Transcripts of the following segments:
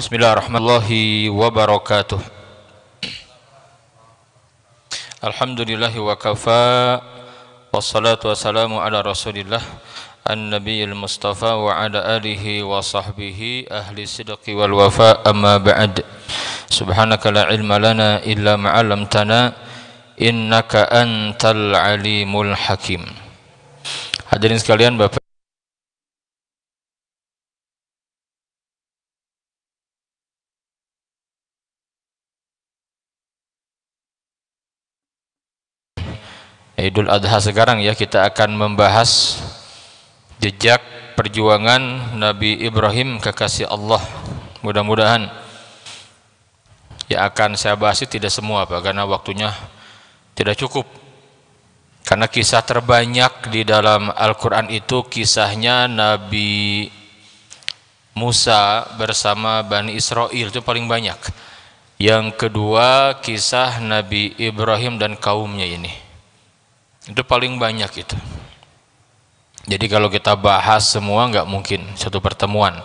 Bismillahirrahmanirrahim wabarakatuh. Alhamdulillahi wa kafa wassalatu wassalamu ala Rasulillah an-nabiyil mustafa wa ala alihi wa sahbihi ahli sidqi wal wafa amma ba'd. Subhanaka la ilma lana illa ma innaka antal alimul hakim. Hadirin sekalian Bapak Idul Adha sekarang ya kita akan membahas jejak perjuangan Nabi Ibrahim kekasih Allah mudah-mudahan ya akan saya bahas tidak semua Pak karena waktunya tidak cukup karena kisah terbanyak di dalam Al-Quran itu kisahnya Nabi Musa bersama Bani Israel itu paling banyak yang kedua kisah Nabi Ibrahim dan kaumnya ini itu paling banyak itu. Jadi kalau kita bahas semua nggak mungkin satu pertemuan.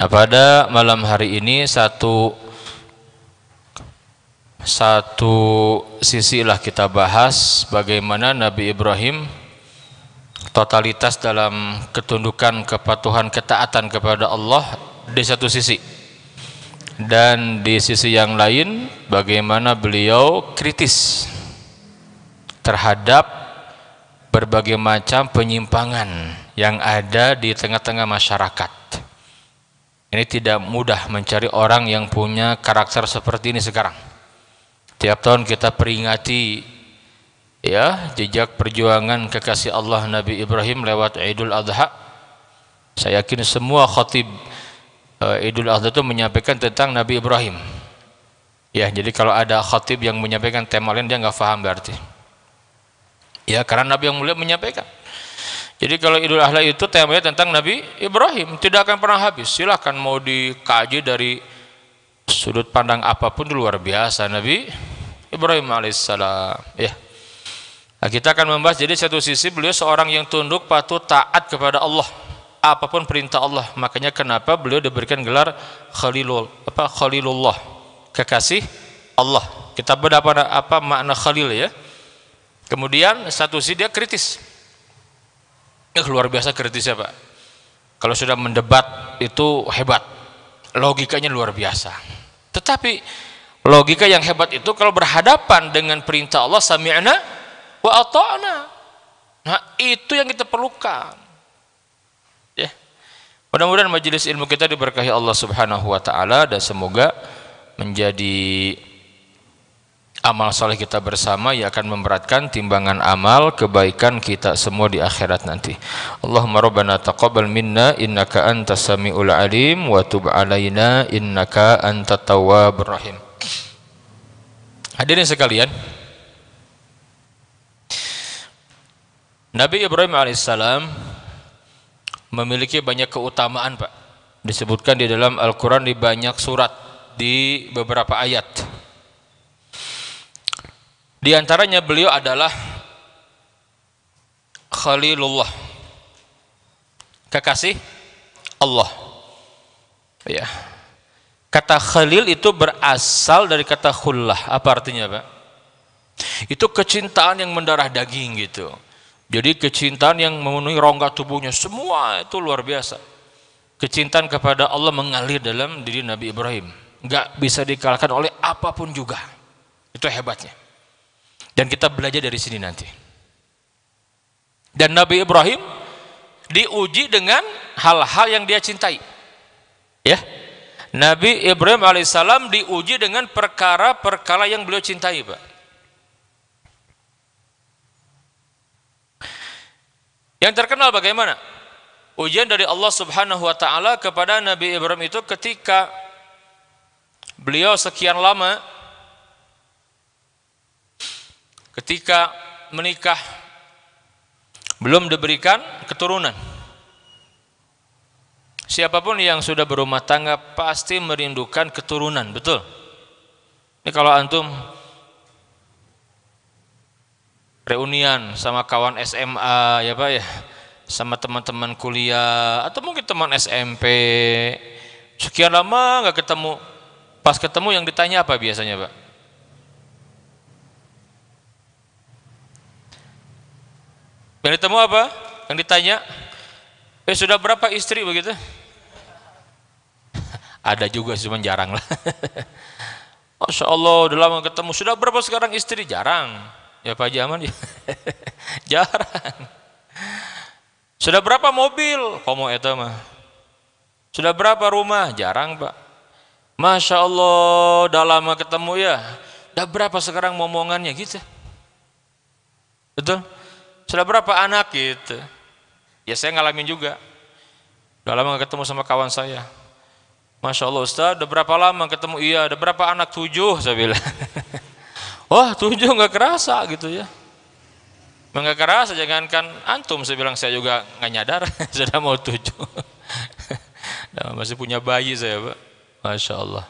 Nah pada malam hari ini satu satu sisi lah kita bahas bagaimana Nabi Ibrahim totalitas dalam ketundukan, kepatuhan, ketaatan kepada Allah di satu sisi. Dan di sisi yang lain bagaimana beliau kritis terhadap berbagai macam penyimpangan yang ada di tengah-tengah masyarakat. Ini tidak mudah mencari orang yang punya karakter seperti ini sekarang. Tiap tahun kita peringati ya jejak perjuangan kekasih Allah Nabi Ibrahim lewat Idul Adha. Saya yakin semua khatib uh, eh, Idul Adha itu menyampaikan tentang Nabi Ibrahim. Ya, jadi kalau ada khatib yang menyampaikan tema lain dia nggak paham berarti. Ya, karena Nabi yang mulia menyampaikan. Jadi kalau Idul Adha itu temanya tentang Nabi Ibrahim, tidak akan pernah habis. Silahkan mau dikaji dari sudut pandang apapun luar biasa Nabi Ibrahim alaihissalam. Ya. Nah, kita akan membahas jadi satu sisi beliau seorang yang tunduk patuh taat kepada Allah apapun perintah Allah. Makanya kenapa beliau diberikan gelar Khalilul apa Khalilullah, kekasih Allah. Kita berapa apa makna Khalil ya? Kemudian satu sisi dia kritis. Ya, luar biasa ya Pak. Kalau sudah mendebat itu hebat. Logikanya luar biasa. Tetapi logika yang hebat itu kalau berhadapan dengan perintah Allah sami'na wa ata'na. Nah, itu yang kita perlukan. Ya. Mudah-mudahan majelis ilmu kita diberkahi Allah Subhanahu wa taala dan semoga menjadi amal soleh kita bersama ya akan memberatkan timbangan amal kebaikan kita semua di akhirat nanti. Allahumma rabbana taqabal minna innaka anta samiul alim wa tub alaina innaka anta tawwabur rahim. Hadirin sekalian, Nabi Ibrahim alaihissalam memiliki banyak keutamaan, Pak. Disebutkan di dalam Al-Qur'an di banyak surat, di beberapa ayat. Di antaranya beliau adalah Khalilullah. Kekasih Allah. Ya. Kata khalil itu berasal dari kata khullah. Apa artinya, Pak? Itu kecintaan yang mendarah daging gitu. Jadi kecintaan yang memenuhi rongga tubuhnya semua itu luar biasa. Kecintaan kepada Allah mengalir dalam diri Nabi Ibrahim. Gak bisa dikalahkan oleh apapun juga. Itu hebatnya. Dan kita belajar dari sini nanti. Dan Nabi Ibrahim diuji dengan hal-hal yang dia cintai. Ya. Nabi Ibrahim alaihissalam diuji dengan perkara-perkara yang beliau cintai, Pak. Yang terkenal bagaimana? Ujian dari Allah Subhanahu wa taala kepada Nabi Ibrahim itu ketika beliau sekian lama ketika menikah belum diberikan keturunan. Siapapun yang sudah berumah tangga pasti merindukan keturunan, betul? Ini kalau antum reunian sama kawan SMA ya Pak ya, sama teman-teman kuliah atau mungkin teman SMP. Sekian lama nggak ketemu. Pas ketemu yang ditanya apa biasanya, Pak? Yang ditemu apa? Yang ditanya, eh sudah berapa istri begitu? Ada juga cuma jarang lah. Masya Allah, udah lama ketemu. Sudah berapa sekarang istri? Jarang. Ya Pak Jaman, ya. jarang. Sudah berapa mobil? Komo itu mah. Sudah berapa rumah? Jarang Pak. Masya Allah, udah lama ketemu ya. Udah berapa sekarang momongannya gitu? Betul? Sudah berapa anak gitu? Ya saya ngalamin juga. Udah lama gak ketemu sama kawan saya. Masya Allah Ustaz, udah berapa lama ketemu? Iya, udah berapa anak? Tujuh, saya bilang. Wah, tujuh nggak kerasa gitu ya. Nggak kerasa, jangankan antum, saya bilang saya juga nggak nyadar, sudah mau tujuh. nah, masih punya bayi saya, Pak. Masya Allah.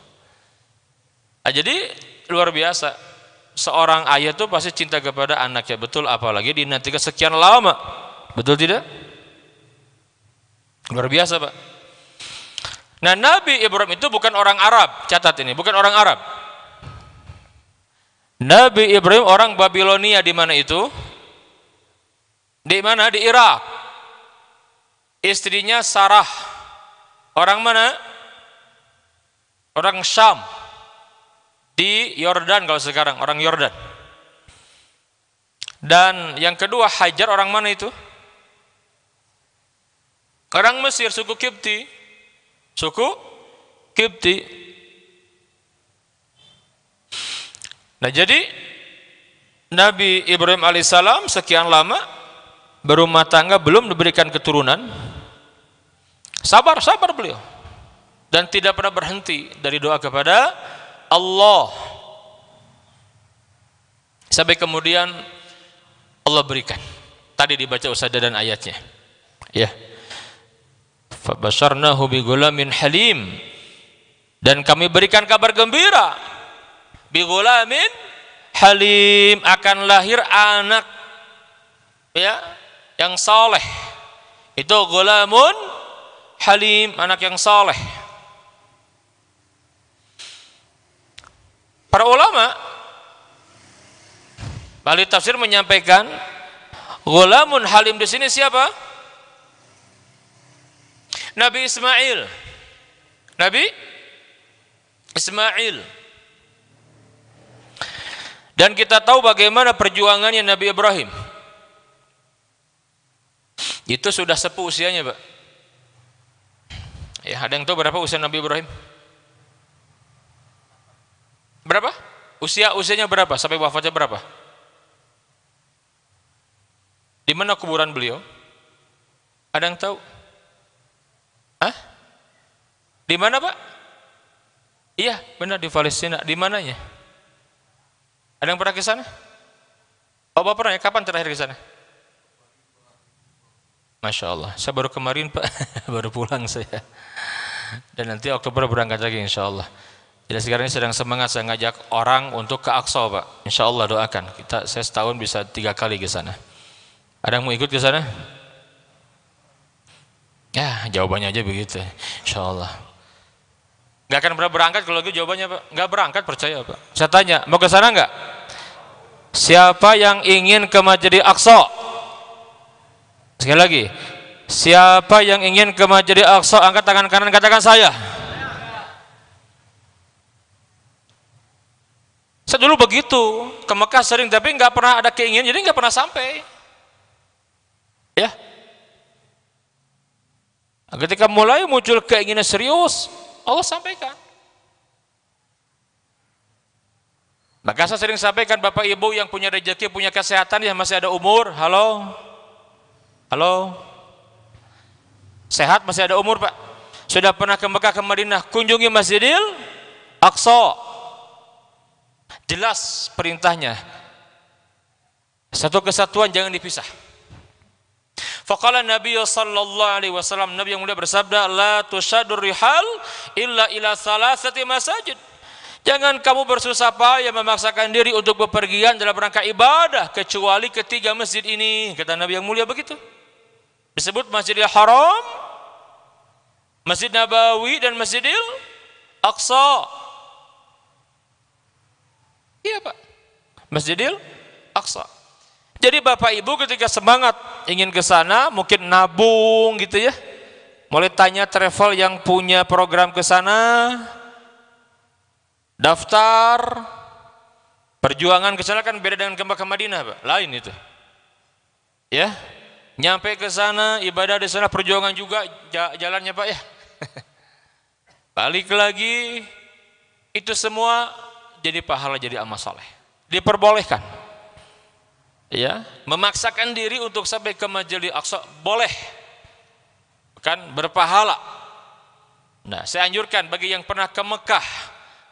Nah, jadi luar biasa seorang ayah itu pasti cinta kepada anaknya betul apalagi dinantikan sekian lama betul tidak luar biasa pak nah Nabi Ibrahim itu bukan orang Arab catat ini bukan orang Arab Nabi Ibrahim orang Babilonia di mana itu di mana di Irak istrinya Sarah orang mana orang Syam di Yordan kalau sekarang orang Yordan. Dan yang kedua Hajar orang mana itu? Orang Mesir suku Kipti. Suku Kipti. Nah, jadi Nabi Ibrahim alaihissalam sekian lama berumah tangga belum diberikan keturunan. Sabar, sabar beliau. Dan tidak pernah berhenti dari doa kepada Allah sampai kemudian Allah berikan tadi dibaca usada dan ayatnya ya fabasharnahu bighulamin halim dan kami berikan kabar gembira bighulamin halim akan lahir anak ya yang saleh itu gulamun halim anak yang saleh Para ulama Bali tafsir menyampaikan Ghulamun Halim di sini siapa? Nabi Ismail. Nabi Ismail. Dan kita tahu bagaimana perjuangannya Nabi Ibrahim. Itu sudah sepuh usianya, Pak. Ya, ada yang tahu berapa usia Nabi Ibrahim? Berapa? Usia usianya berapa? Sampai wafatnya berapa? Di mana kuburan beliau? Ada yang tahu? Hah? Di mana, Pak? Iya, benar di Palestina. Di mananya? Ada yang pernah ke sana? Oh, Bapak pernah ya? Kapan terakhir ke sana? Masya Allah. Saya baru kemarin, Pak. baru pulang saya. Dan nanti Oktober berangkat lagi, insya Allah. Jadi sekarang ini sedang semangat saya ngajak orang untuk ke Aqsa, Pak. Insya Allah doakan. Kita saya setahun bisa tiga kali ke sana. Ada yang mau ikut ke sana? Ya, jawabannya aja begitu. Insya Allah. Gak akan pernah berangkat kalau gitu jawabannya Pak. Gak berangkat percaya Pak. Saya tanya, mau ke sana nggak? Siapa yang ingin ke Masjid Aqsa? Sekali lagi, siapa yang ingin ke Masjid Aqsa angkat tangan kanan katakan saya. Saya dulu begitu, ke Mekah sering tapi nggak pernah ada keinginan, jadi nggak pernah sampai. Ya. Nah, ketika mulai muncul keinginan serius, Allah sampaikan. Maka nah, saya sering sampaikan Bapak Ibu yang punya rezeki, punya kesehatan, yang masih ada umur, halo? Halo? Sehat masih ada umur Pak? Sudah pernah ke Mekah, ke Madinah, kunjungi Masjidil Aqsa jelas perintahnya. Satu kesatuan jangan dipisah. Faqala Nabi sallallahu alaihi wasallam Nabi yang mulia bersabda la tusadur rihal illa ila salasati masajid. Jangan kamu bersusah payah memaksakan diri untuk bepergian dalam rangka ibadah kecuali ketiga masjid ini. Kata Nabi yang mulia begitu. Disebut Masjidil Haram, Masjid Nabawi dan Masjidil Aqsa. Iya Pak. Masjidil Aqsa. Jadi Bapak Ibu ketika semangat ingin ke sana, mungkin nabung gitu ya. Mulai tanya travel yang punya program ke sana, daftar, perjuangan ke sana kan beda dengan ke Mekah Madinah, Pak. Lain itu. Ya. Nyampe ke sana, ibadah di sana perjuangan juga jalannya, Pak ya. Balik lagi itu semua jadi pahala jadi amal soleh diperbolehkan ya memaksakan diri untuk sampai ke majelis aqsa boleh kan berpahala nah saya anjurkan bagi yang pernah ke Mekah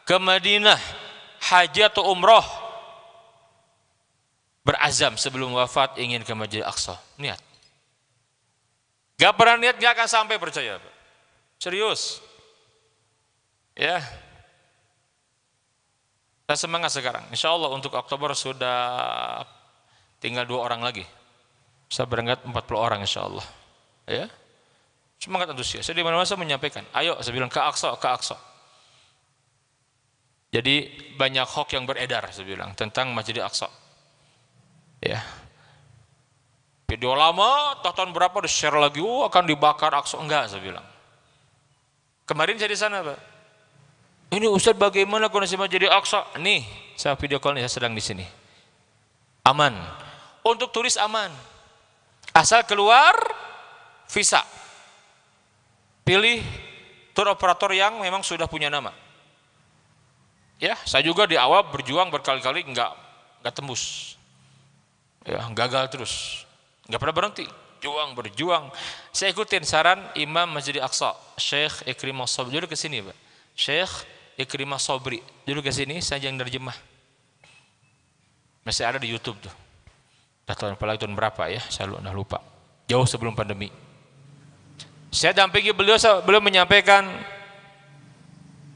ke Madinah haji atau umroh berazam sebelum wafat ingin ke majelis aqsa niat gak pernah niat gak akan sampai percaya serius ya kita semangat sekarang. Insya Allah untuk Oktober sudah tinggal dua orang lagi. Saya berangkat 40 orang insya Allah. Ya. Semangat antusias. Saya di mana-mana saya menyampaikan. Ayo, saya bilang ke Aqsa, ke Aqsa. Jadi banyak hoax yang beredar, saya bilang, tentang Masjid Aqsa. Ya. Video lama, tahun berapa di share lagi, oh, akan dibakar Aqsa. Enggak, saya bilang. Kemarin saya di sana, Pak. Ini Ustaz bagaimana kondisi Masjidil Aqsa? Nih, saya video call nih, saya sedang di sini. Aman. Untuk turis aman. Asal keluar visa. Pilih tour operator yang memang sudah punya nama. Ya, saya juga di awal berjuang berkali-kali enggak enggak tembus. Ya, gagal terus. Enggak pernah berhenti. Juang berjuang. Saya ikutin saran Imam Masjid Aqsa, Syekh Ikrimah Sabjur ke sini, Pak. Syekh Ikrimah Sobri. Dulu ke sini saya yang nerjemah. Masih ada di YouTube tuh. Dah tahun apalagi tahun berapa ya? Saya lupa, nah, lupa. Jauh sebelum pandemi. Saya dampingi beliau, beliau menyampaikan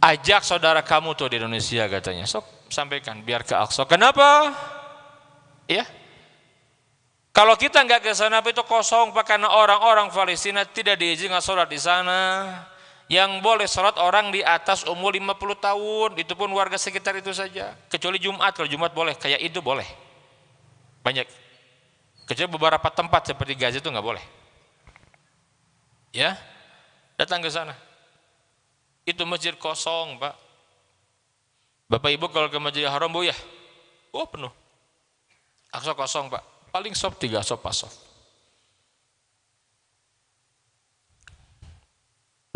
ajak saudara kamu tuh di Indonesia katanya. Sok sampaikan biar ke Aqsa. Kenapa? Ya, kalau kita nggak ke sana itu kosong karena orang-orang Palestina tidak diizinkan sholat di sana yang boleh sholat orang di atas umur 50 tahun itu pun warga sekitar itu saja kecuali Jumat kalau Jumat boleh kayak itu boleh banyak kecuali beberapa tempat seperti Gaza itu nggak boleh ya datang ke sana itu masjid kosong pak Bapak Ibu kalau ke masjid Haram bu ya oh penuh Aksa kosong pak paling sop tiga sop pas sop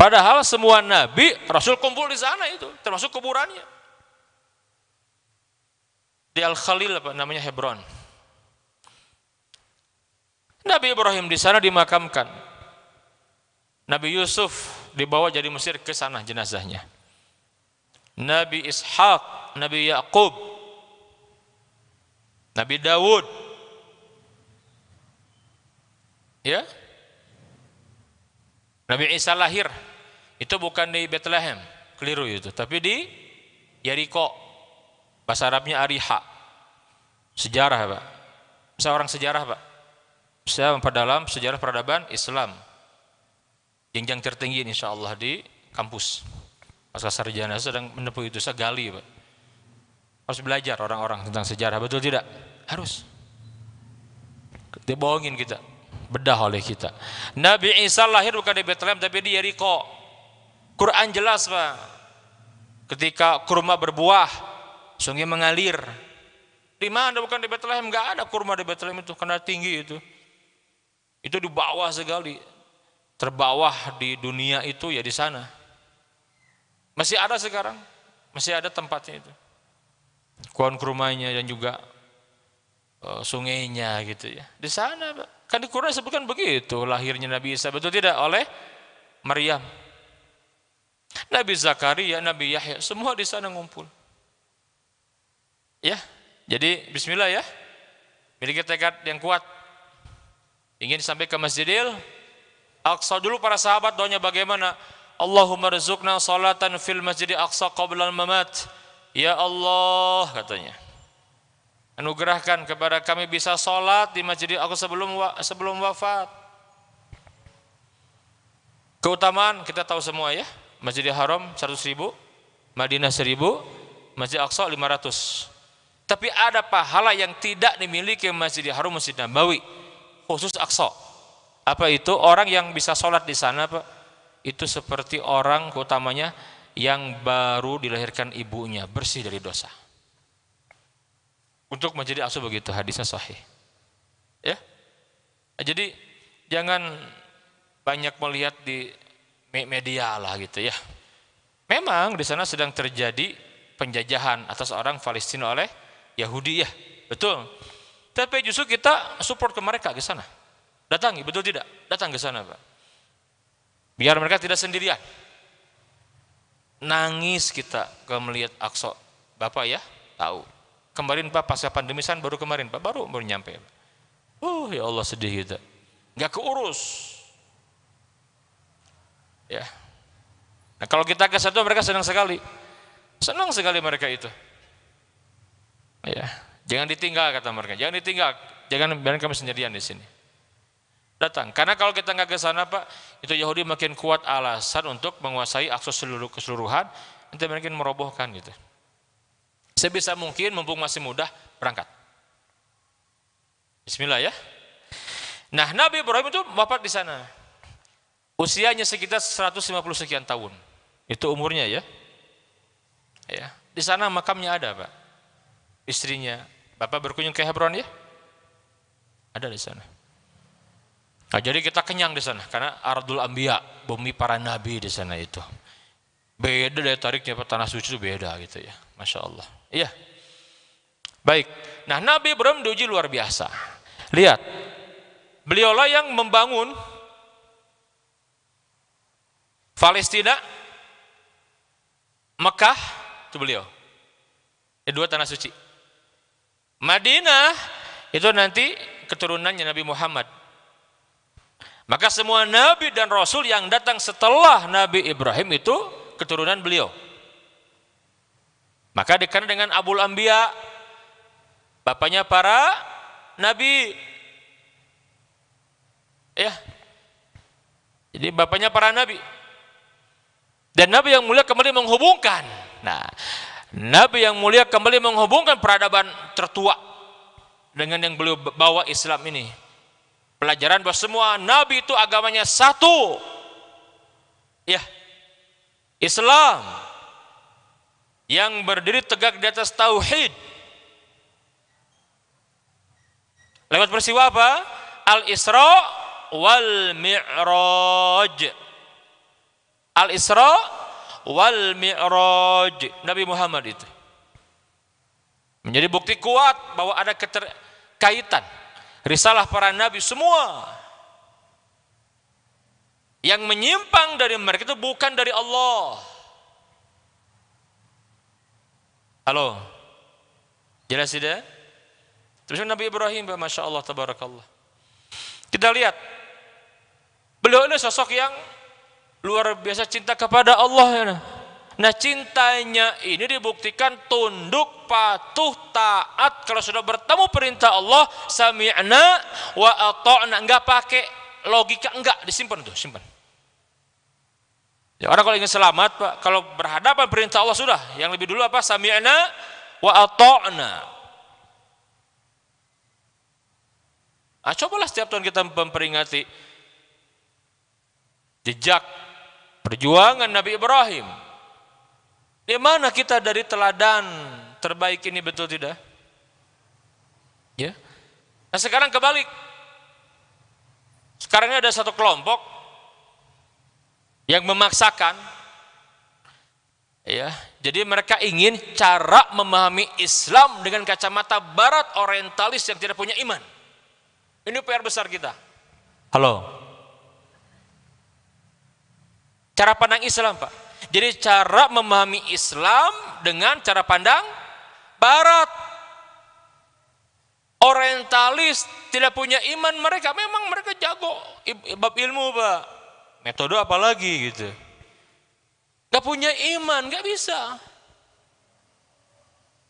Padahal semua nabi, rasul kumpul di sana itu, termasuk kuburannya. Di Al-Khalil apa namanya Hebron. Nabi Ibrahim di sana dimakamkan. Nabi Yusuf dibawa jadi Mesir ke sana jenazahnya. Nabi Ishak, Nabi Yakub, Nabi Dawud. Ya? Nabi Isa lahir itu bukan di Bethlehem, keliru itu, tapi di Yeriko. Bahasa Arabnya Ariha. Sejarah, Pak. Bisa orang sejarah, Pak. Bisa memperdalam sejarah peradaban Islam. Jenjang tertinggi insya Allah di kampus. Pas sarjana sedang menempuh itu, saya gali, Pak. Harus belajar orang-orang tentang sejarah, betul tidak? Harus. Dibohongin kita, bedah oleh kita. Nabi Isa lahir bukan di Bethlehem tapi di Yeriko. Quran jelas Pak. Ketika kurma berbuah, sungai mengalir. Di mana bukan di Betlehem, Enggak ada kurma di Betlehem itu karena tinggi itu. Itu di bawah sekali. Terbawah di dunia itu ya di sana. Masih ada sekarang. Masih ada tempatnya itu. Kuan kurmanya dan juga eh, sungainya gitu ya. Di sana Kan di Quran disebutkan begitu lahirnya Nabi Isa. Betul tidak? Oleh Maryam. Nabi Zakaria, Nabi Yahya, semua di sana ngumpul. Ya, jadi bismillah ya. Miliki tekad yang kuat. Ingin sampai ke Masjidil Aqsa dulu para sahabat doanya bagaimana? Allahumma rizukna salatan fil masjid aqsa qabla mamat. Ya Allah katanya. Anugerahkan kepada kami bisa salat di masjidil aqsa sebelum sebelum wafat. Keutamaan kita tahu semua ya. Masjidil Haram 100 ribu, Madinah 1000, Masjid Aqsa 500. Tapi ada pahala yang tidak dimiliki Masjidil Haram Masjid Nabawi, khusus Aqsa. Apa itu? Orang yang bisa sholat di sana, Pak, itu seperti orang utamanya yang baru dilahirkan ibunya, bersih dari dosa. Untuk menjadi asuh begitu, hadisnya sahih. Ya, jadi jangan banyak melihat di media lah gitu ya. Memang di sana sedang terjadi penjajahan atas orang Palestina oleh Yahudi ya, betul. Tapi justru kita support ke mereka ke sana. Datangi, betul tidak? Datang ke sana, Pak. Biar mereka tidak sendirian. Nangis kita ke melihat Aqsa. Bapak ya, tahu. Kemarin Pak pasca pandemisan baru kemarin Pak, baru baru nyampe. Oh Uh, ya Allah sedih kita. Gak keurus Ya. Nah, kalau kita ke satu mereka senang sekali. Senang sekali mereka itu. Ya. Jangan ditinggal kata mereka. Jangan ditinggal. Jangan biarkan kami sendirian di sini. Datang. Karena kalau kita nggak ke sana Pak, itu Yahudi makin kuat alasan untuk menguasai akses seluruh keseluruhan, nanti makin merobohkan gitu. Sebisa mungkin mumpung masih mudah berangkat. Bismillah ya. Nah Nabi Ibrahim itu bapak di sana. Usianya sekitar 150 sekian tahun. Itu umurnya ya. Ya. Di sana makamnya ada, Pak. Istrinya. Bapak berkunjung ke Hebron ya? Ada di sana. Nah, jadi kita kenyang di sana karena Ardul Ambia, bumi para nabi di sana itu. Beda dari tariknya Pak tanah suci itu beda gitu ya. Masya Allah. Iya. Baik. Nah, Nabi Ibrahim diuji luar biasa. Lihat. beliau lah yang membangun Palestina, Mekah, itu beliau. Ya, dua tanah suci. Madinah, itu nanti keturunannya Nabi Muhammad. Maka semua nabi dan rasul yang datang setelah Nabi Ibrahim itu keturunan beliau. Maka dikenal dengan Abul Ambiya, bapaknya para nabi. Ya. Jadi bapaknya para nabi. Dan Nabi yang mulia kembali menghubungkan. Nah, Nabi yang mulia kembali menghubungkan peradaban tertua dengan yang beliau bawa Islam ini. Pelajaran bahwa semua nabi itu agamanya satu. Ya. Islam yang berdiri tegak di atas tauhid. Lewat peristiwa apa? Al-Isra wal Mi'raj. Al-Isra wal Mi'raj Nabi Muhammad itu. Menjadi bukti kuat bahwa ada keterkaitan risalah para nabi semua. Yang menyimpang dari mereka itu bukan dari Allah. Halo. Jelas tidak? Terus Nabi Ibrahim, Masya Allah, Tabarakallah. Kita lihat. Beliau ini sosok yang luar biasa cinta kepada Allah ya. Nah. nah cintanya ini dibuktikan tunduk, patuh, taat. Kalau sudah bertemu perintah Allah, sami'na wa ato'na. Enggak pakai logika, enggak. Disimpan tuh, simpan. Ya, orang kalau ingin selamat, Pak, kalau berhadapan perintah Allah sudah. Yang lebih dulu apa? Sami'na wa ato'na. Nah, cobalah setiap tahun kita memperingati jejak perjuangan Nabi Ibrahim. Di mana kita dari teladan terbaik ini betul tidak? Ya. Nah sekarang kebalik. Sekarang ini ada satu kelompok yang memaksakan ya. Jadi mereka ingin cara memahami Islam dengan kacamata barat orientalis yang tidak punya iman. Ini PR besar kita. Halo. Cara pandang Islam, Pak. Jadi cara memahami Islam dengan cara pandang barat. Orientalis tidak punya iman mereka, memang mereka jago bab ilmu, Pak. Metode apalagi gitu. Gak punya iman, gak bisa.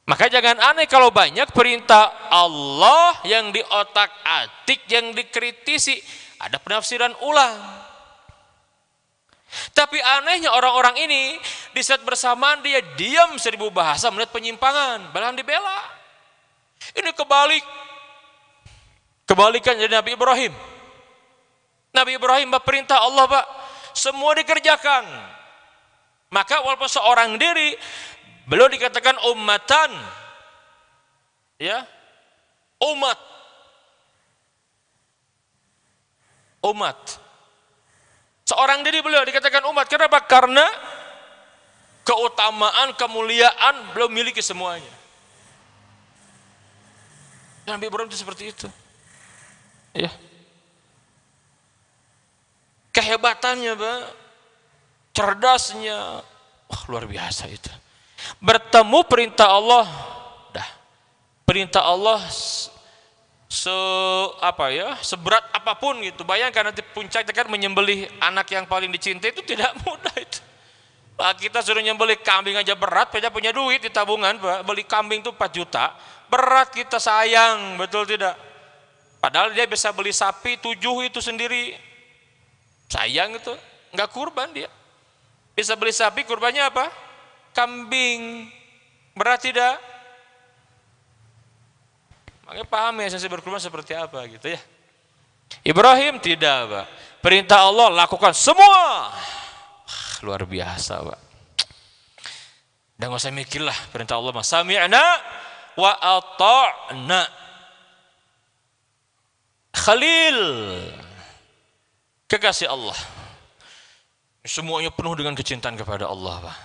Maka jangan aneh kalau banyak perintah Allah yang diotak-atik, yang dikritisi. Ada penafsiran ulang. Tapi anehnya orang-orang ini di saat bersamaan dia diam seribu bahasa melihat penyimpangan, bahkan dibela. Ini kebalik. Kebalikan dari Nabi Ibrahim. Nabi Ibrahim perintah Allah, Pak, semua dikerjakan. Maka walaupun seorang diri belum dikatakan ummatan ya umat umat Seorang diri beliau dikatakan umat. Kenapa? Karena keutamaan, kemuliaan beliau miliki semuanya. Nabi Ibrahim itu seperti itu. Ya. Kehebatannya, Pak. Cerdasnya. Wah, luar biasa itu. Bertemu perintah Allah. Dah. Perintah Allah se apa ya seberat apapun gitu bayangkan nanti puncak kan menyembelih anak yang paling dicintai itu tidak mudah itu Pak kita suruh nyembelih kambing aja berat beda punya duit di tabungan beli kambing tuh 4 juta berat kita sayang betul tidak padahal dia bisa beli sapi tujuh itu sendiri sayang itu nggak kurban dia bisa beli sapi kurbannya apa kambing berat tidak Makanya paham ya esensi berkurban seperti apa gitu ya. Ibrahim tidak, Pak. Perintah Allah lakukan semua. Wah, luar biasa, Pak. Dan nggak usah mikir lah, perintah Allah mas. sami'na wa ata'na. Khalil kekasih Allah. Semuanya penuh dengan kecintaan kepada Allah, Pak.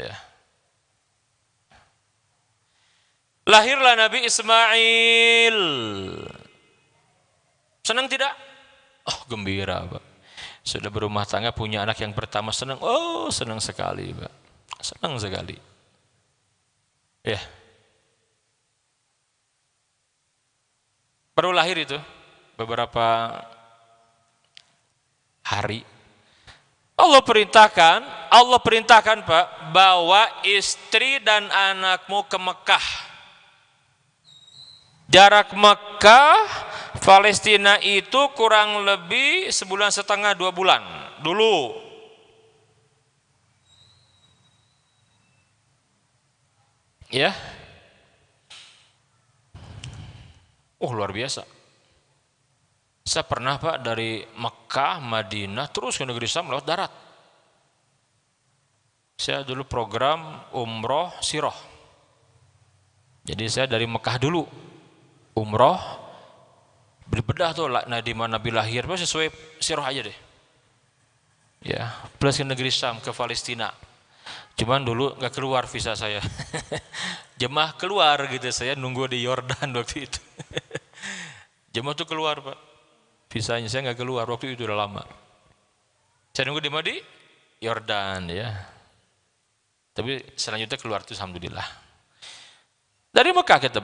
Ya. lahirlah Nabi Ismail. Senang tidak? Oh gembira Pak. Sudah berumah tangga punya anak yang pertama senang. Oh senang sekali Pak. Senang sekali. Ya. Baru lahir itu beberapa hari. Allah perintahkan, Allah perintahkan Pak, bawa istri dan anakmu ke Mekah. Jarak Mekah Palestina itu kurang lebih sebulan setengah dua bulan dulu. Ya. Oh luar biasa. Saya pernah Pak dari Mekah, Madinah terus ke negeri Sam lewat darat. Saya dulu program umroh siroh. Jadi saya dari Mekah dulu umroh berbedah tuh nah di mana Nabi lahir Mas sesuai sirah aja deh ya plus ke negeri Syam ke Palestina cuman dulu nggak keluar visa saya jemaah keluar gitu saya nunggu di Yordan waktu itu jemaah tuh keluar pak visanya saya nggak keluar waktu itu udah lama saya nunggu di mana di Yordan ya tapi selanjutnya keluar tuh, alhamdulillah dari Mekah kita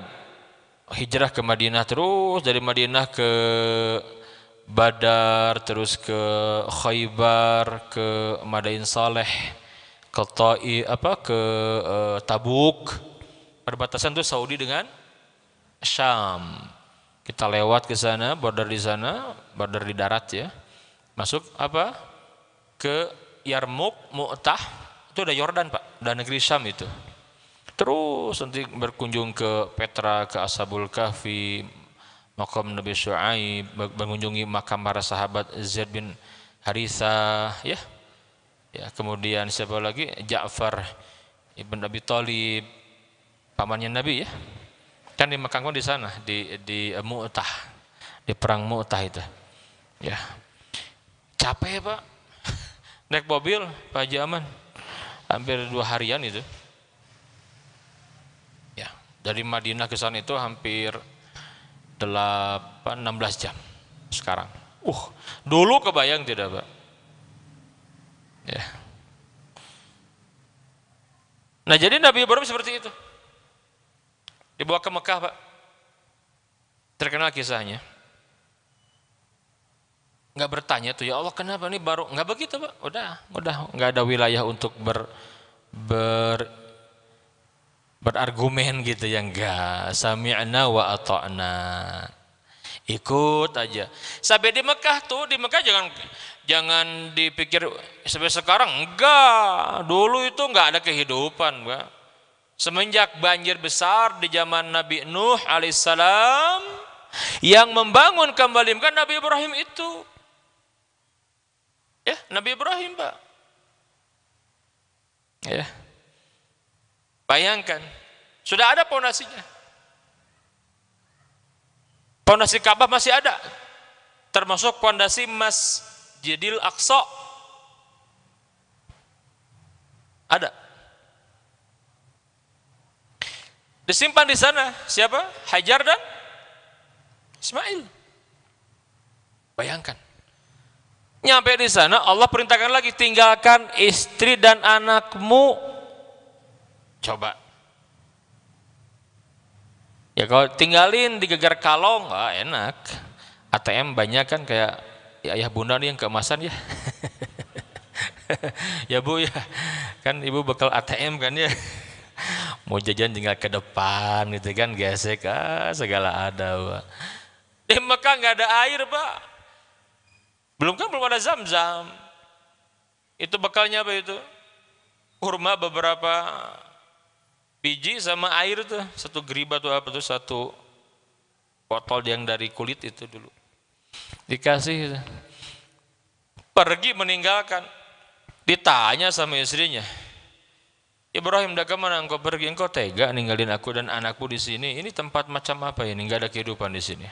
hijrah ke Madinah terus dari Madinah ke Badar terus ke Khaybar ke Madain Saleh ke Ta'i apa ke e, Tabuk perbatasan itu Saudi dengan Syam kita lewat ke sana border di sana border di darat ya masuk apa ke Yarmuk Mu'tah itu ada Yordan Pak dan negeri Syam itu terus nanti berkunjung ke Petra ke Ashabul Kahfi makam Nabi Shu'aib mengunjungi makam para sahabat Zaid bin Haritha ya ya kemudian siapa lagi Ja'far ibn Abi Thalib pamannya Nabi ya kan dimakamkan di sana di di eh, Mu'tah di perang Mu'tah itu ya capek Pak naik mobil Pak Jaman hampir dua harian itu dari Madinah ke sana itu hampir 8, 16 jam sekarang. Uh, dulu kebayang tidak Pak? Ya. Nah jadi Nabi Ibrahim seperti itu. Dibawa ke Mekah Pak. Terkenal kisahnya. Nggak bertanya tuh, ya Allah kenapa ini baru? Nggak begitu Pak, udah, udah. Nggak ada wilayah untuk ber, ber berargumen gitu ya enggak sami'na wa ata'na ikut aja sampai di Mekah tuh di Mekah jangan jangan dipikir sampai sekarang enggak dulu itu enggak ada kehidupan enggak semenjak banjir besar di zaman Nabi Nuh alaihissalam yang membangun kembali kan Nabi Ibrahim itu ya Nabi Ibrahim pak ya Bayangkan, sudah ada pondasinya. Pondasi Ka'bah masih ada. Termasuk pondasi Masjidil Aqsa. Ada. Disimpan di sana siapa? Hajar dan Ismail. Bayangkan. Nyampe di sana Allah perintahkan lagi tinggalkan istri dan anakmu Coba. Ya kalau tinggalin digeger kalong, ah, enak. ATM banyak kan kayak ya ayah bunda nih yang keemasan ya. ya bu ya, kan ibu bekal ATM kan ya. Mau jajan tinggal ke depan gitu kan gesek ah, segala ada. wah. Di Mekah nggak ada air pak. Belum kan belum ada zam-zam. Itu bekalnya apa itu? Kurma beberapa Biji sama air tuh satu geriba tuh apa tuh satu botol yang dari kulit itu dulu. Dikasih itu. pergi meninggalkan. Ditanya sama istrinya, Ibrahim, dah kemana engkau pergi? Engkau tega ninggalin aku dan anakku di sini. Ini tempat macam apa ini? Enggak ada kehidupan di sini.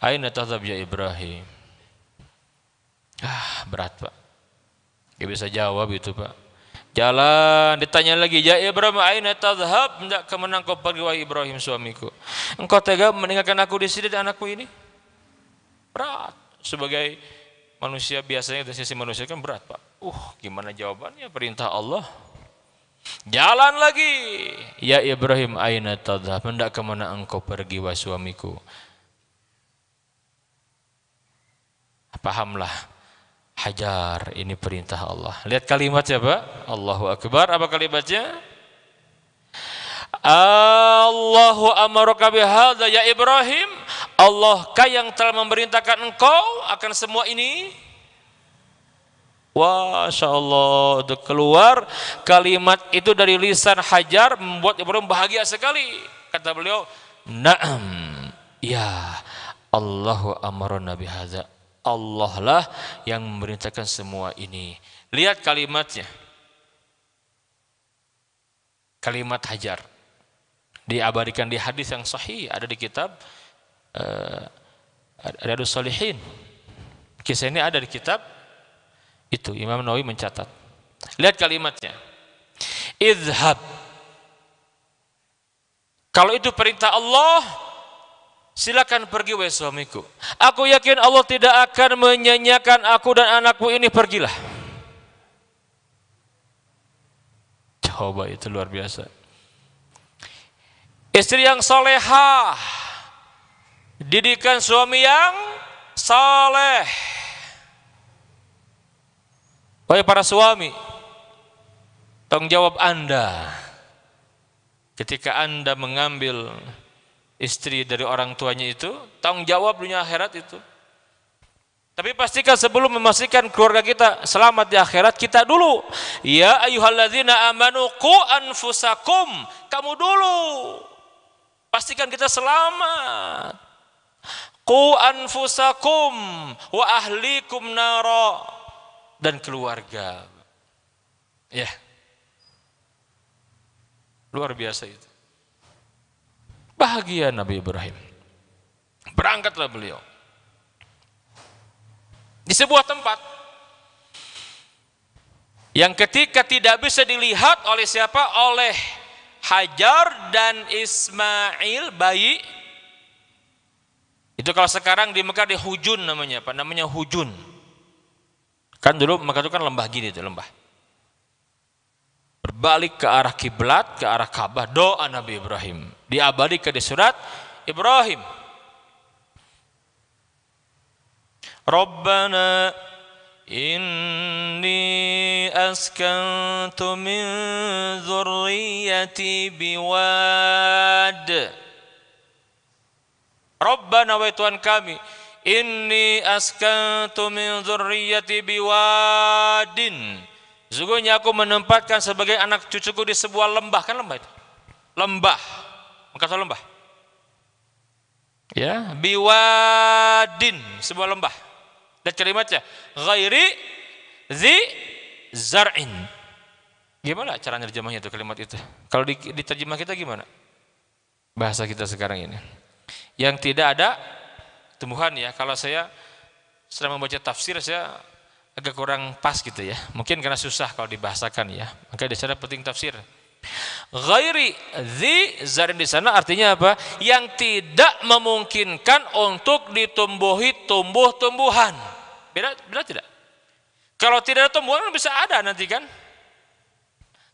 Aina tahtab ya Ibrahim. Ah, berat, Pak. Dia bisa jawab itu, Pak. Jalan, ditanya lagi, "Ya Ibrahim, aina tadhhab? Hendak ke mana engkau pergi wahai Ibrahim suamiku? Engkau tega meninggalkan aku di sini dan anakku ini?" Berat sebagai manusia biasanya dari sisi manusia kan berat, Pak. Uh, gimana jawabannya perintah Allah? Jalan lagi. Ya Ibrahim, aina tadhhab? Hendak ke mana engkau pergi wahai suamiku? Pahamlah hajar. Ini perintah Allah. Lihat kalimatnya, Pak. Allahu Akbar. Apa kalimatnya? Allahu amaraka bihadza ya Ibrahim. Allah kah yang telah memerintahkan engkau akan semua ini? Wah, Masya Allah, itu keluar kalimat itu dari lisan Hajar membuat Ibrahim bahagia sekali. Kata beliau, Naam, ya Allahu amarona bihadza. Allah lah yang memerintahkan semua ini. Lihat kalimatnya. Kalimat hajar. Diabadikan di hadis yang sahih. Ada di kitab uh, eh, Riyadus Salihin. Kisah ini ada di kitab itu. Imam Nawawi mencatat. Lihat kalimatnya. Izhab. Kalau itu perintah Allah, Silakan pergi wahai suamiku. Aku yakin Allah tidak akan menyanyiakan aku dan anakku ini pergilah. Coba itu luar biasa. Istri yang soleha didikan suami yang soleh. Wahai para suami, tanggung jawab Anda ketika Anda mengambil istri dari orang tuanya itu, tanggung jawab dunia akhirat itu. Tapi pastikan sebelum memastikan keluarga kita selamat di akhirat kita dulu. Ya ayuhalladzina amanu ku anfusakum. Kamu dulu. Pastikan kita selamat. Ku anfusakum wa ahlikum nara dan keluarga. Ya. Luar biasa itu. Bahagia Nabi Ibrahim. Berangkatlah beliau. Di sebuah tempat yang ketika tidak bisa dilihat oleh siapa? Oleh Hajar dan Ismail bayi itu kalau sekarang di Mekah di Hujun namanya, apa namanya Hujun. Kan dulu Mekah itu kan lembah gini itu lembah. Berbalik ke arah kiblat, ke arah Ka'bah, doa Nabi Ibrahim diabadikan di surat Ibrahim. Rabbana inni askantu min zurriyati biwad. Rabbana wa Tuhan kami Inni askantu min zurriyati biwadin Sungguhnya aku menempatkan sebagai anak cucuku di sebuah lembah Kan lembah itu? Lembah satu lembah. Ya, biwadin sebuah lembah. Dan kalimatnya ghairi zi zar'in. Gimana cara nerjemahnya itu kalimat itu? Kalau di, diterjemah kita gimana? Bahasa kita sekarang ini. Yang tidak ada tumbuhan ya. Kalau saya sedang membaca tafsir saya agak kurang pas gitu ya. Mungkin karena susah kalau dibahasakan ya. Maka di sana penting tafsir. Ghairi di zarin di sana artinya apa? Yang tidak memungkinkan untuk ditumbuhi tumbuh-tumbuhan. Beda, beda tidak? Kalau tidak ada tumbuhan bisa ada nanti kan?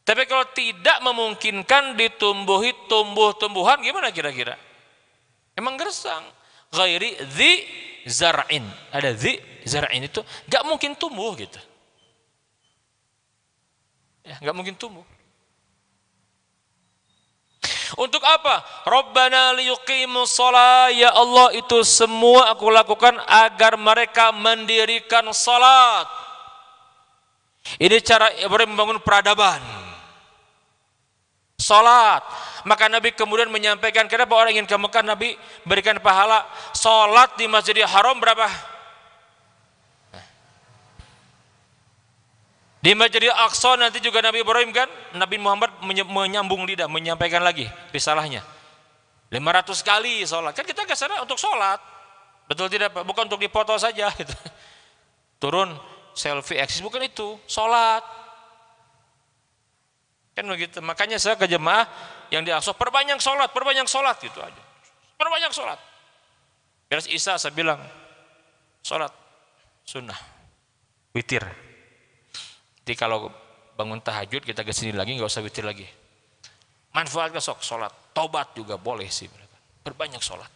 Tapi kalau tidak memungkinkan ditumbuhi tumbuh-tumbuhan gimana kira-kira? Emang gersang. Ghairi di zar'in. Ada di zar'in itu gak mungkin tumbuh gitu. Ya, gak mungkin tumbuh. Untuk apa? Rabbana liyuqimus shalah. Ya Allah, itu semua aku lakukan agar mereka mendirikan salat. Ini cara Ibrahim membangun peradaban. Salat. Maka Nabi kemudian menyampaikan kenapa orang ingin ke Mekah Nabi berikan pahala salat di Masjidil Haram berapa? Di Masjidil Aqsa nanti juga Nabi Ibrahim kan Nabi Muhammad menyambung lidah menyampaikan lagi risalahnya. 500 kali sholat. Kan kita ke sana untuk sholat. Betul tidak? Bukan untuk dipoto saja gitu. Turun selfie eksis bukan itu, sholat. Kan begitu. Makanya saya ke jemaah yang di Aqsa perbanyak sholat, perbanyak sholat gitu aja. Perbanyak sholat. Beres Isa saya bilang sholat sunnah witir jadi kalau bangun tahajud kita ke sini lagi nggak usah witir lagi. Manfaat sok sholat, tobat juga boleh sih. Perbanyak sholat.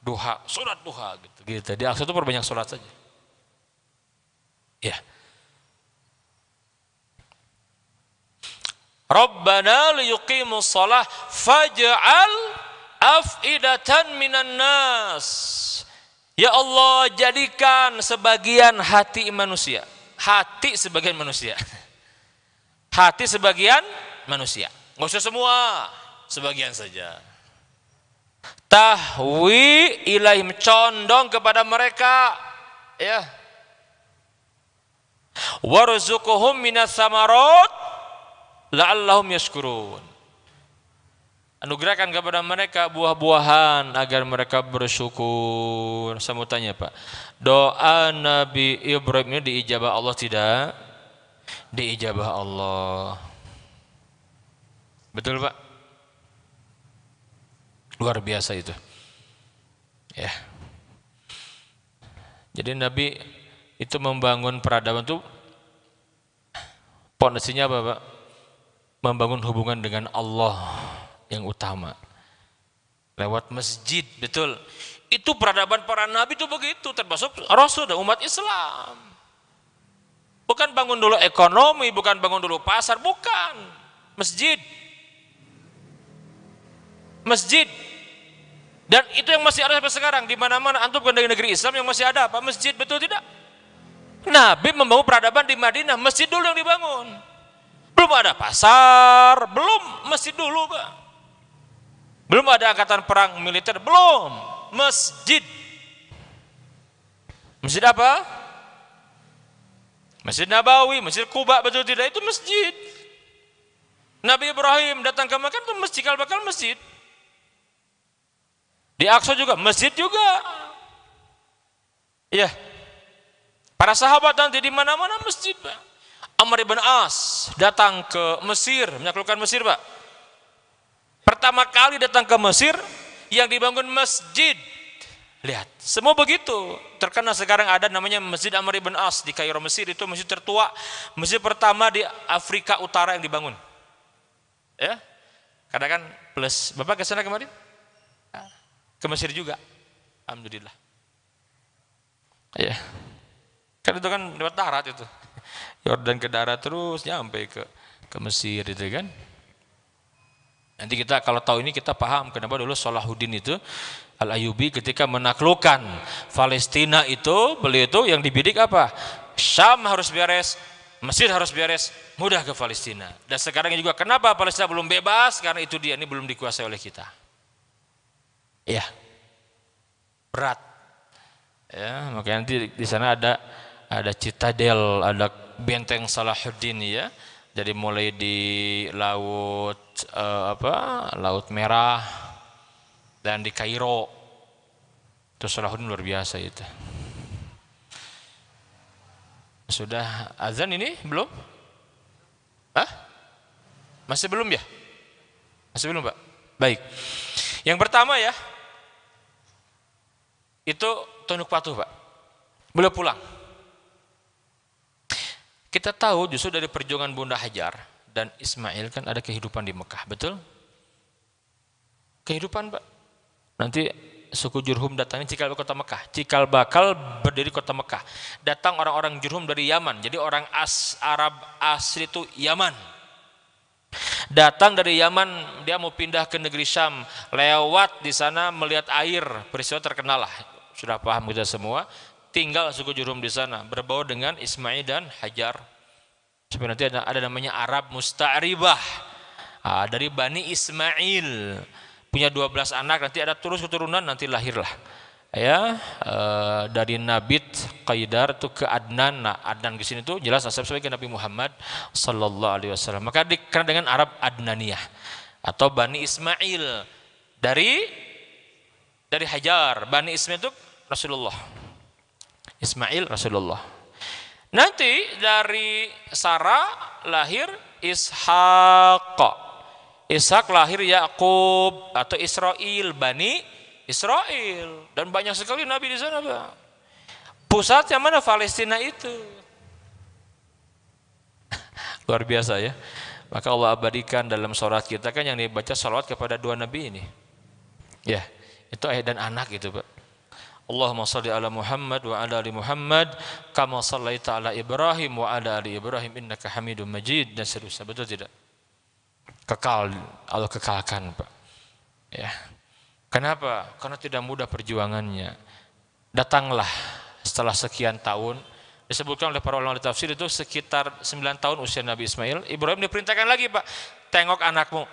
Duha, sholat duha gitu. gitu. Di Aqsa itu perbanyak sholat saja. Ya. Rabbana liyuqimus sholat faj'al af'idatan minan nas. Ya Allah, jadikan sebagian hati manusia hati sebagian manusia. Hati sebagian manusia. nggak usah semua, sebagian saja. Tahwi ilaihim condong kepada mereka ya. Warzukuhum minas samarot la'allahum yaskurun. Anugerahkan kepada mereka buah-buahan agar mereka bersyukur. Saya mau tanya Pak, doa Nabi Ibrahim ini diijabah Allah tidak? Diijabah Allah. Betul Pak? Luar biasa itu. Ya. Jadi Nabi itu membangun peradaban itu pondasinya apa Pak? Membangun hubungan dengan Allah yang utama. Lewat masjid, betul. Itu peradaban para nabi itu begitu, termasuk Rasul dan umat Islam. Bukan bangun dulu ekonomi, bukan bangun dulu pasar, bukan. Masjid. Masjid. Dan itu yang masih ada sampai sekarang di mana-mana antum ke negeri Islam yang masih ada apa masjid betul tidak? Nabi membangun peradaban di Madinah, masjid dulu yang dibangun. Belum ada pasar, belum masjid dulu, Pak. Belum ada angkatan perang militer, belum masjid. Masjid apa? Masjid Nabawi, Masjid Kuba betul tidak itu masjid. Nabi Ibrahim datang ke Makkah itu masjid kalau bakal masjid. Di Aqsa juga masjid juga. Ya, Para sahabat nanti di mana-mana masjid, Pak. Amr ibn As datang ke Mesir, menaklukkan Mesir, Pak. Pertama kali datang ke Mesir yang dibangun masjid Lihat, semua begitu. Terkena sekarang ada namanya Masjid Amr ibn As di Kairo Mesir itu masjid tertua, masjid pertama di Afrika Utara yang dibangun. Ya, karena kan plus. Bapak ke sana kemarin? Ya. Ke Mesir juga. Alhamdulillah. Ya. Kan itu kan lewat darat itu. Yordan ke darat terus nyampe ke ke Mesir itu kan. Nanti kita kalau tahu ini kita paham kenapa dulu Salahuddin itu Al-Ayubi ketika menaklukkan Palestina itu beliau itu yang dibidik apa? Syam harus beres, Mesir harus beres, mudah ke Palestina. Dan sekarang juga kenapa Palestina belum bebas? Karena itu dia ini belum dikuasai oleh kita. Ya. Berat. Ya, makanya nanti di sana ada ada citadel, ada benteng Salahuddin ya. Jadi mulai di laut eh, apa? Laut Merah, dan di Kairo itu Salahuddin luar biasa itu sudah azan ini belum? Hah? Masih belum ya? Masih belum Pak? Baik yang pertama ya itu tunduk patuh Pak belum pulang kita tahu justru dari perjuangan Bunda Hajar dan Ismail kan ada kehidupan di Mekah, betul? Kehidupan Pak. Nanti suku Jurhum datangnya cikal bakal kota Mekah. Cikal bakal berdiri kota Mekah. Datang orang-orang Jurhum dari Yaman. Jadi orang As Arab asli itu Yaman. Datang dari Yaman, dia mau pindah ke negeri Syam. Lewat di sana melihat air, peristiwa terkenal lah. Sudah paham kita semua. Tinggal suku Jurhum di sana, berbau dengan Ismail dan Hajar. Sampai nanti ada, ada namanya Arab Musta'ribah. Ah, dari Bani Ismail punya 12 anak nanti ada terus keturunan nanti lahirlah ya eh, dari Nabi Qaidar itu ke Adnan nah Adnan ke sini tuh jelas nasab sebagai Nabi Muhammad Shallallahu alaihi wasallam maka dikenal dengan Arab Adnaniyah atau Bani Ismail dari dari Hajar Bani Ismail itu Rasulullah Ismail Rasulullah nanti dari Sarah lahir Ishaq Ishak lahir Yakub atau Israel, Bani Israel. Dan banyak sekali nabi di sana, Pak. Pusatnya mana Palestina itu? Luar biasa ya. Maka Allah abadikan dalam sholat kita kan yang dibaca salawat kepada dua nabi ini. Ya, itu ayah dan anak gitu, Pak. Allahumma salli ala Muhammad wa ala ali Muhammad kama sallaita ala Ibrahim wa ala ali Ibrahim innaka Hamidum Majid dan seterusnya. Betul tidak? kekal Allah kekalkan Pak. Ya. Kenapa? Karena tidak mudah perjuangannya. Datanglah setelah sekian tahun disebutkan oleh para ulama tafsir itu sekitar 9 tahun usia Nabi Ismail, Ibrahim diperintahkan lagi, Pak, tengok anakmu.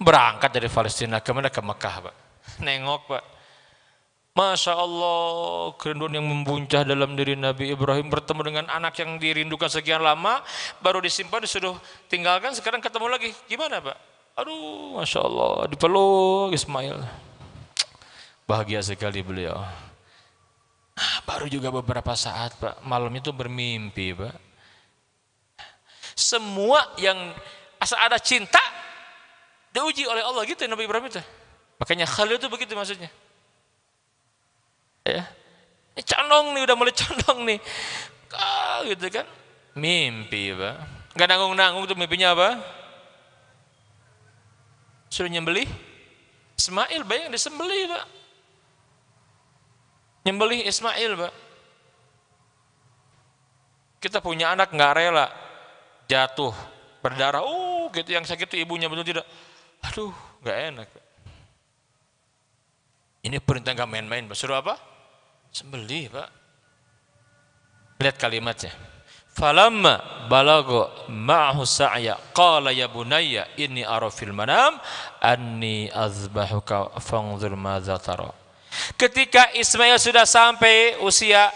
Berangkat dari Palestina kemana ke Mekah, Pak. Nengok, Pak. Masya Allah, kerinduan yang membuncah dalam diri Nabi Ibrahim bertemu dengan anak yang dirindukan sekian lama, baru disimpan, disuruh tinggalkan, sekarang ketemu lagi. Gimana Pak? Aduh, Masya Allah, dipeluk Ismail. Bahagia sekali beliau. Nah, baru juga beberapa saat Pak, malam itu bermimpi Pak. Semua yang asal ada cinta, diuji oleh Allah gitu ya Nabi Ibrahim itu. Makanya Khalil itu begitu maksudnya. Ya. Ini condong nih udah mulai condong nih. Ah, gitu kan. Mimpi, Pak. nggak nanggung-nanggung tuh mimpinya apa? Suruh nyembeli, Ismail banyak disembeli, Pak. nyembeli Ismail, Pak. Kita punya anak nggak rela jatuh berdarah. uh gitu yang sakit itu ibunya betul tidak. Aduh, nggak enak. Ini perintah nggak main-main. Suruh apa? Sembelih, Pak. Lihat kalimatnya. Falamma balago ma'hu sa'ya qala ya bunayya inni manam anni azbahuka fangzul madza Ketika Ismail sudah sampai usia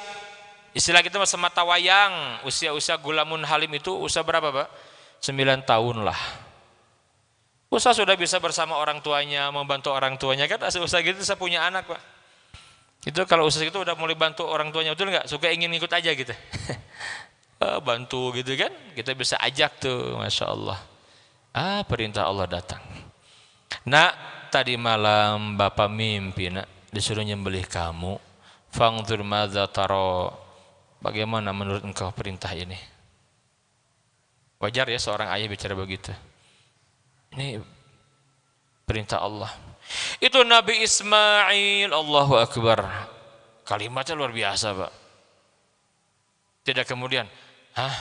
istilah kita masa mata wayang, usia-usia gulamun halim itu usia berapa, Pak? 9 tahun lah. usia sudah bisa bersama orang tuanya, membantu orang tuanya kan usia gitu saya punya anak, Pak. Itu kalau usus itu udah mulai bantu orang tuanya betul nggak? Suka ingin ikut aja gitu. Eh, bantu gitu kan? Kita bisa ajak tuh, masya Allah. Ah perintah Allah datang. Nak tadi malam bapak mimpi nak disuruh nyembelih kamu. Fangtur madza taro. Bagaimana menurut engkau perintah ini? Wajar ya seorang ayah bicara begitu. Ini perintah Allah itu Nabi Ismail, Allahu Akbar. Kalimatnya luar biasa, Pak. Tidak kemudian, hah,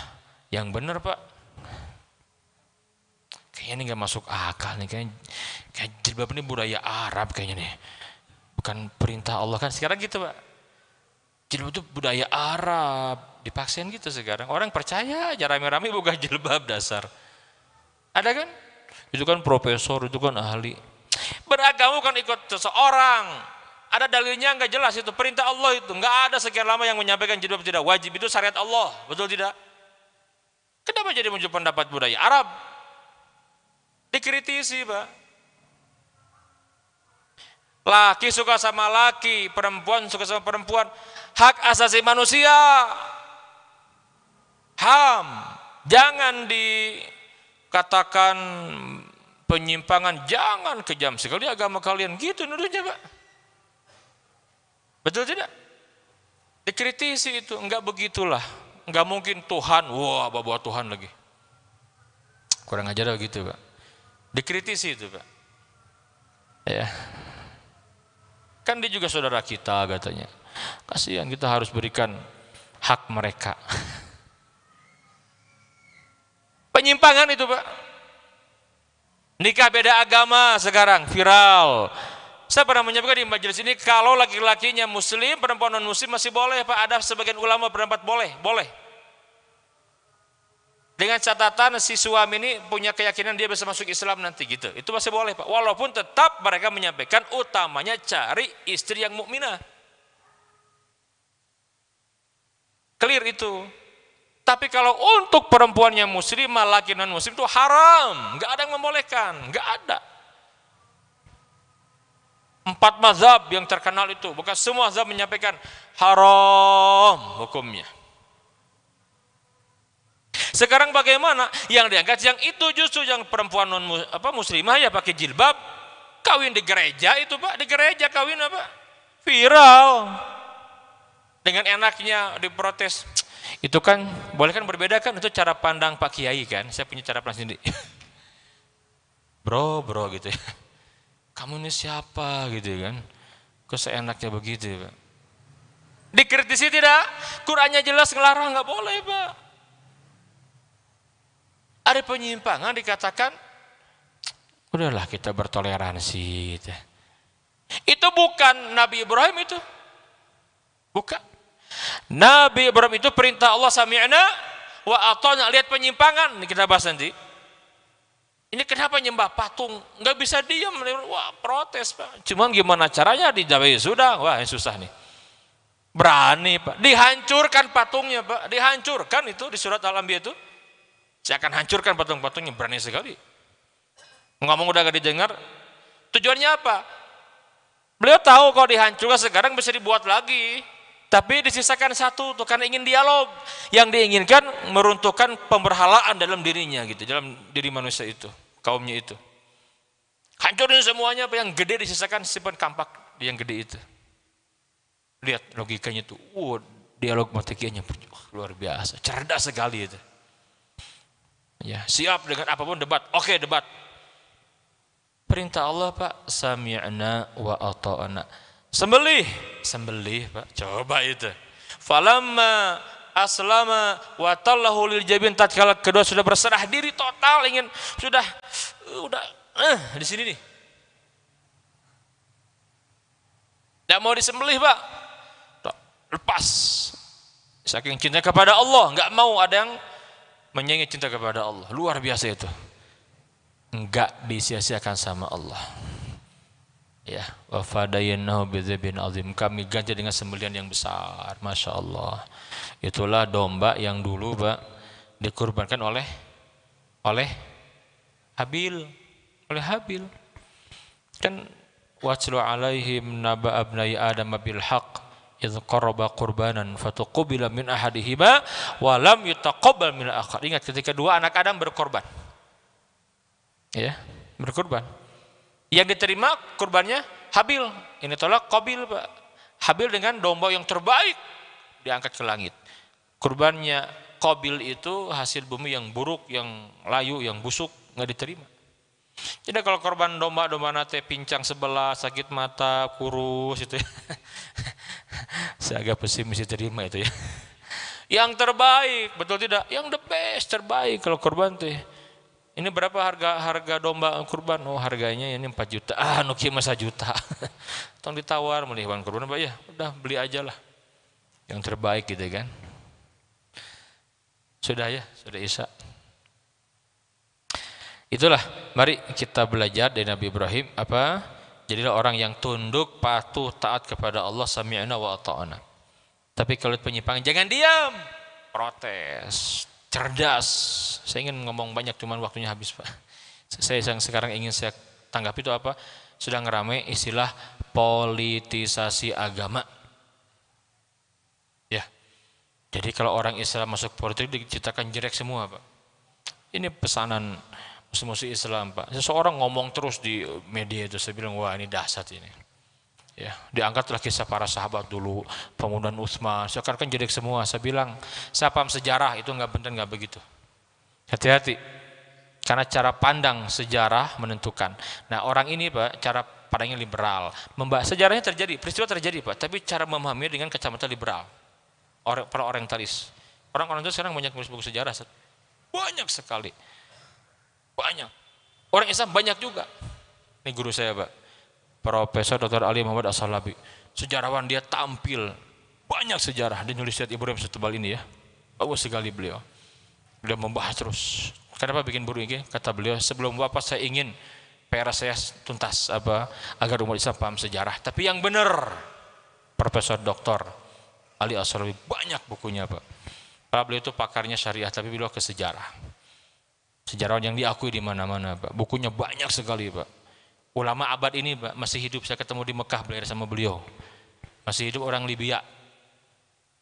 yang benar, Pak. Kayaknya ini nggak masuk akal nih, kayaknya, kayak jilbab ini budaya Arab kayaknya nih. Bukan perintah Allah kan sekarang gitu, Pak. Jilbab itu budaya Arab, dipaksain gitu sekarang. Orang percaya aja rame-rame buka jilbab dasar. Ada kan? Itu kan profesor, itu kan ahli. Beragama bukan ikut seseorang. Ada dalilnya nggak jelas itu perintah Allah itu nggak ada sekian lama yang menyampaikan jeda tidak wajib itu syariat Allah betul tidak? Kenapa jadi muncul pendapat budaya Arab? Dikritisi pak. Laki suka sama laki, perempuan suka sama perempuan. Hak asasi manusia, ham, jangan dikatakan penyimpangan jangan kejam sekali agama kalian gitu nuduhnya Pak betul tidak dikritisi itu enggak begitulah enggak mungkin Tuhan wah bawa Tuhan lagi kurang ajar gitu Pak dikritisi itu Pak ya kan dia juga saudara kita katanya kasihan kita harus berikan hak mereka penyimpangan itu Pak Nikah beda agama sekarang viral. Saya pernah menyebutkan di majelis ini kalau laki-lakinya muslim, perempuan non muslim masih boleh Pak. Ada sebagian ulama berpendapat boleh, boleh. Dengan catatan si suami ini punya keyakinan dia bisa masuk Islam nanti gitu. Itu masih boleh Pak. Walaupun tetap mereka menyampaikan utamanya cari istri yang mukminah. Clear itu. Tapi kalau untuk perempuan yang muslimah, laki non muslim itu haram, nggak ada yang membolehkan, nggak ada. Empat mazhab yang terkenal itu, bukan semua mazhab menyampaikan haram hukumnya. Sekarang bagaimana? Yang diangkat yang itu justru yang perempuan non apa muslimah ya pakai jilbab, kawin di gereja itu pak, di gereja kawin apa? Viral. Dengan enaknya diprotes itu kan boleh kan berbeda kan itu cara pandang Pak Kiai kan. Saya punya cara pandang sendiri. bro, bro gitu ya. Kamu ini siapa gitu ya kan. Kok seenaknya begitu ya, Dikritisi tidak? Qurannya jelas ngelarang nggak boleh, Pak. Ada penyimpangan dikatakan udahlah kita bertoleransi gitu. Ya. Itu bukan Nabi Ibrahim itu. Bukan. Nabi Ibrahim itu perintah Allah sami'na wa atona. Lihat penyimpangan, ini kita bahas nanti. Ini kenapa nyembah patung? Nggak bisa diam, wah protes pak. Cuman gimana caranya dijawab ya sudah, wah yang susah nih. Berani pak, dihancurkan patungnya pak, dihancurkan itu di surat Al-Anbiya itu. Saya akan hancurkan patung-patungnya, berani sekali. Ngomong udah gak didengar, tujuannya apa? Beliau tahu kalau dihancurkan sekarang bisa dibuat lagi. Tapi disisakan satu tuh karena ingin dialog. Yang diinginkan meruntuhkan pemberhalaan dalam dirinya gitu, dalam diri manusia itu, kaumnya itu. Hancurin semuanya apa yang gede disisakan simpan kampak yang gede itu. Lihat logikanya tuh. Wow, dialog matikianya oh, luar biasa, cerdas sekali itu. Ya, siap dengan apapun debat. Oke, debat. Perintah Allah, Pak, sami'na wa ata'na. Sembelih, sembelih Pak. Coba itu. Falamma aslama wa tallahu lil jabin tatkala kedua sudah berserah diri total ingin sudah udah eh, di sini nih. Tidak mau disembelih, Pak. Lepas. Saking cinta kepada Allah, nggak mau ada yang menyinggung cinta kepada Allah. Luar biasa itu. Nggak disia-siakan sama Allah ya wa fadaynahu bidzibin azim kami ganti dengan sembelian yang besar Masya Allah itulah domba yang dulu Pak dikurbankan oleh oleh Habil oleh Habil kan watlu alaihim naba abnai adam bil haq idh qaraba qurbanan fatuqubila min ahadihima wa lam yutaqabbal min akhar ingat ketika dua anak Adam berkorban ya berkorban yang diterima kurbannya Habil. Ini tolak Kobil, Pak. Habil dengan domba yang terbaik diangkat ke langit. Kurbannya Kobil itu hasil bumi yang buruk, yang layu, yang busuk, nggak diterima. Jadi kalau korban domba domba nate pincang sebelah, sakit mata, kurus itu. Ya. Saya agak pesimis diterima itu ya. Yang terbaik, betul tidak? Yang the best terbaik kalau korban tuh. Ya ini berapa harga harga domba kurban? Oh harganya ini 4 juta. Ah nuki masa juta. Tong ditawar beli hewan kurban apa ya? Udah beli aja lah. Yang terbaik gitu kan. Sudah ya, sudah Isa. Itulah, mari kita belajar dari Nabi Ibrahim apa? Jadilah orang yang tunduk, patuh, taat kepada Allah sami'na wa ta'ana. Tapi kalau penyimpangan jangan diam, protes cerdas. Saya ingin ngomong banyak cuman waktunya habis, Pak. Saya yang sekarang ingin saya tanggapi itu apa? Sedang rame istilah politisasi agama. Ya. Jadi kalau orang Islam masuk politik diciptakan jelek semua, Pak. Ini pesanan musuh Islam, Pak. Seseorang ngomong terus di media itu, saya bilang, wah ini dahsyat ini Ya, diangkatlah kisah para sahabat dulu, pembunuhan Utsman. Sekarang kan jadi semua. Saya bilang, saya paham sejarah itu nggak benar nggak begitu. Hati-hati, karena cara pandang sejarah menentukan. Nah orang ini pak, cara pandangnya liberal. Membahas sejarahnya terjadi, peristiwa terjadi pak, tapi cara memahaminya dengan kacamata liberal. Orang, para orientalis. Orang-orang itu sekarang banyak nulis buku sejarah. Banyak sekali. Banyak. Orang Islam banyak juga. Ini guru saya, Pak Profesor Dr. Ali Muhammad As-Salabi. Sejarawan dia tampil banyak sejarah dia nulis Ibu Ibrahim Setebal ini ya. Bagus sekali beliau. Beliau membahas terus. Kenapa bikin buku ini? Kata beliau, sebelum bapak saya ingin PR saya tuntas apa agar umat Islam paham sejarah. Tapi yang benar Profesor Dr. Ali As-Salabi banyak bukunya Pak. Pak beliau itu pakarnya syariah tapi beliau ke sejarah. Sejarawan yang diakui di mana-mana Pak. Bukunya banyak sekali Pak Ulama oh, abad ini masih hidup, saya ketemu di Mekah belajar sama beliau. Masih hidup orang Libya.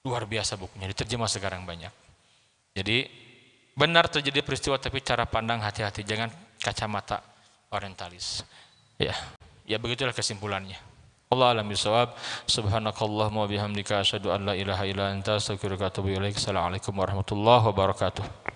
Luar biasa bukunya, diterjemah sekarang banyak. Jadi benar terjadi peristiwa tapi cara pandang hati-hati, jangan kacamata orientalis. Ya, ya begitulah kesimpulannya. Allah alam bisawab. Subhanakallahumma bihamdika asyhadu an la ilaha illa anta astaghfiruka wa atubu ilaik. Assalamualaikum warahmatullahi wabarakatuh.